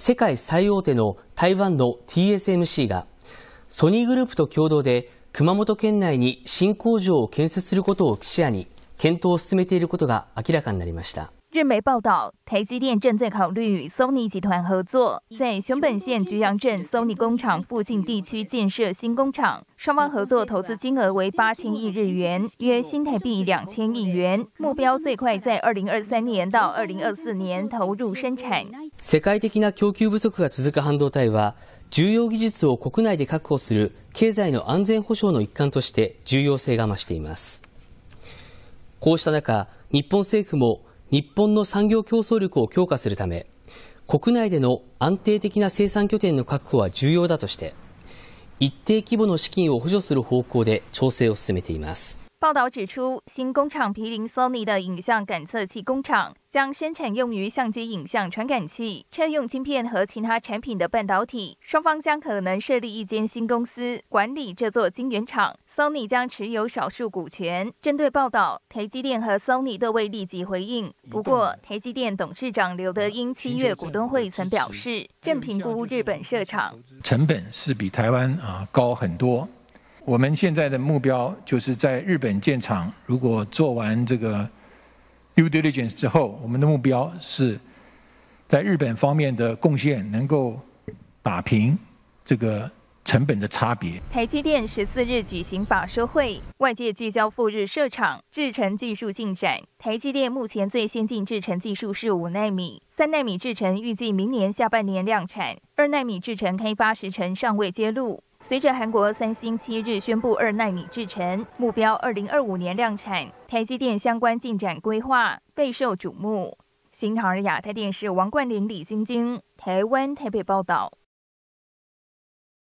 世界最大手の台湾の TSMC がソニーグループと共同で熊本県内に新工場を建設することを視野に検討を進めていることが明らかになりました。日媒报道，台积电正在考虑与 Sony 集团合作，在熊本县菊阳镇 Sony 工厂附近地区建设新工厂。双方合作投资金额为八千亿日元，约新台币两千亿元。目标最快在二零二三年到二零二四年投入生产。世界的な供給不足が続く半導体は、重要技術を国内で確保する経済の安全保障の一環として重要性が増しています。こうした中、日本政府も日本の産業競争力を強化するため国内での安定的な生産拠点の確保は重要だとして一定規模の資金を補助する方向で調整を進めています报道指出，新工厂毗邻 Sony 的影像感测器工厂，将生产用于相机影像传感器、车用晶片和其他产品的半导体。双方将可能设立一间新公司管理这座晶圆厂，Sony 将持有少数股权。针对报道，台积电和 Sony 都未立即回应。不过，台积电董事长刘德英七月股东会曾表示，正评估日本设厂，成本是比台湾啊高很多。我们现在的目标就是在日本建厂。如果做完这个 due diligence 之后，我们的目标是在日本方面的贡献能够打平这个成本的差别。台积电十四日举行法说会，外界聚焦赴日设厂、制程技术进展。台积电目前最先进制程技术是五纳米，三纳米制程预计明年下半年量产，二纳米制程开发时程尚未揭露。随着韩国三星七日宣布二纳米制程目标二零二五年量产，台积电相关进展规划备受瞩目。新唐尔亚太电视王冠玲、李晶晶，台湾台北报道。